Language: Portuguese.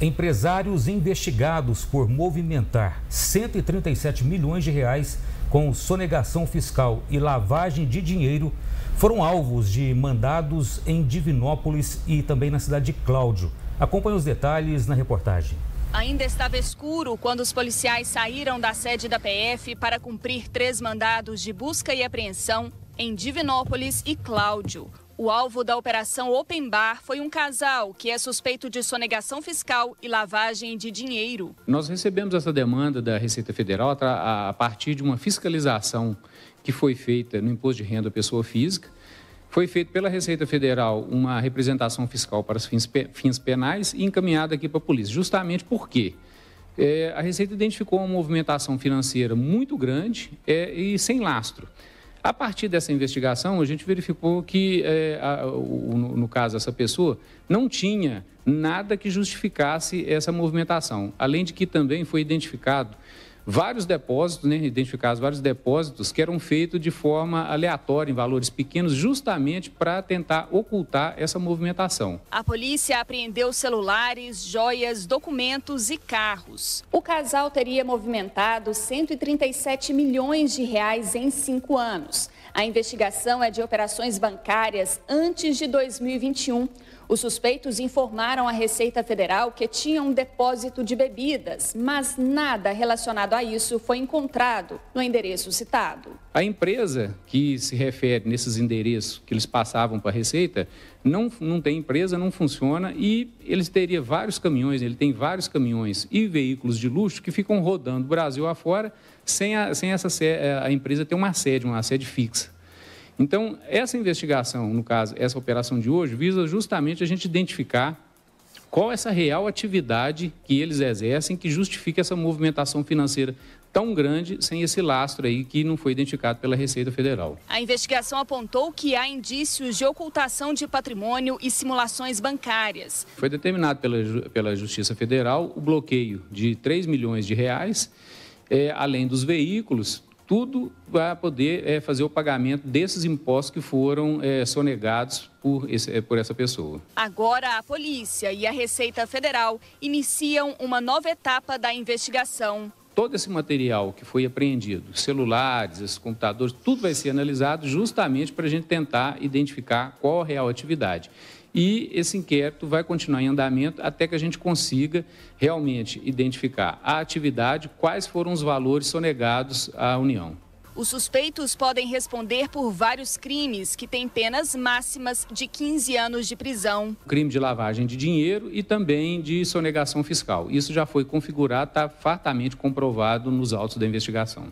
Empresários investigados por movimentar 137 milhões de reais com sonegação fiscal e lavagem de dinheiro foram alvos de mandados em Divinópolis e também na cidade de Cláudio. Acompanhe os detalhes na reportagem. Ainda estava escuro quando os policiais saíram da sede da PF para cumprir três mandados de busca e apreensão em Divinópolis e Cláudio. O alvo da operação Open Bar foi um casal que é suspeito de sonegação fiscal e lavagem de dinheiro. Nós recebemos essa demanda da Receita Federal a partir de uma fiscalização que foi feita no imposto de renda à pessoa física. Foi feita pela Receita Federal uma representação fiscal para os fins, penais e encaminhada aqui para a polícia. Justamente por quê? É, a Receita identificou uma movimentação financeira muito grande é, e sem lastro. A partir dessa investigação, a gente verificou que, é, a, o, no caso, essa pessoa não tinha nada que justificasse essa movimentação. Além de que também foi identificado vários depósitos, né, identificados vários depósitos que eram feitos de forma aleatória, em valores pequenos, justamente para tentar ocultar essa movimentação. A polícia apreendeu celulares, joias, documentos e carros. O casal teria movimentado 137 milhões de reais em cinco anos. A investigação é de operações bancárias antes de 2021. Os suspeitos informaram à Receita Federal que tinham um depósito de bebidas, mas nada relacionado a isso, foi encontrado no endereço citado. A empresa que se refere nesses endereços que eles passavam para a Receita não, não tem empresa, não funciona e eles teriam vários caminhões, ele tem vários caminhões e veículos de luxo que ficam rodando Brasil afora sem, a, sem essa, é, a empresa ter uma sede, uma sede fixa. Então, essa investigação, no caso, essa operação de hoje, visa justamente a gente identificar qual é essa real atividade que eles exercem que justifica essa movimentação financeira tão grande sem esse lastro aí que não foi identificado pela Receita Federal. A investigação apontou que há indícios de ocultação de patrimônio e simulações bancárias. Foi determinado pela, pela Justiça Federal o bloqueio de 3 milhões de reais, é, além dos veículos tudo para poder é, fazer o pagamento desses impostos que foram é, sonegados por, esse, eh, por essa pessoa. Agora, a polícia e a Receita Federal iniciam uma nova etapa da investigação. Todo esse material que foi apreendido, celulares, computadores, tudo vai ser analisado justamente para a gente tentar identificar qual a real atividade e esse inquérito vai continuar em andamento até que a gente consiga realmente identificar a atividade, quais foram os valores sonegados à União. Os suspeitos podem responder por vários crimes que têm penas máximas de 15 anos de prisão. Crime de lavagem de dinheiro e também de sonegação fiscal. Isso já foi configurado, está fartamente comprovado nos autos da investigação.